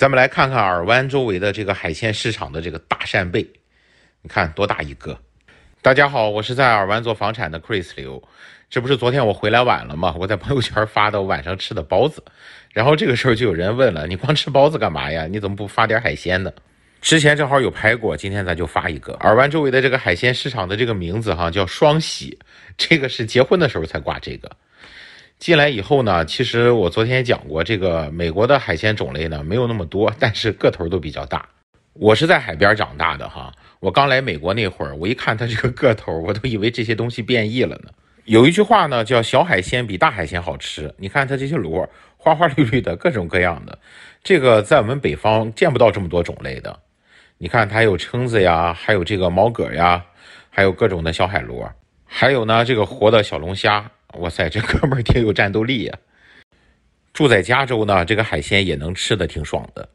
咱们来看看耳湾周围的这个海鲜市场的这个大扇贝，你看多大一个。大家好，我是在耳湾做房产的 Chris 刘。这不是昨天我回来晚了吗？我在朋友圈发的晚上吃的包子，然后这个时候就有人问了：“你光吃包子干嘛呀？你怎么不发点海鲜呢？”之前正好有排骨，今天咱就发一个。耳湾周围的这个海鲜市场的这个名字哈叫双喜，这个是结婚的时候才挂这个。进来以后呢，其实我昨天讲过，这个美国的海鲜种类呢没有那么多，但是个头都比较大。我是在海边长大的哈，我刚来美国那会儿，我一看它这个个头，我都以为这些东西变异了呢。有一句话呢叫“小海鲜比大海鲜好吃”，你看它这些螺，花花绿绿的各种各样的，这个在我们北方见不到这么多种类的。你看它有蛏子呀，还有这个毛蛤呀，还有各种的小海螺，还有呢这个活的小龙虾。哇塞，这哥们儿挺有战斗力呀！住在加州呢，这个海鲜也能吃的挺爽的。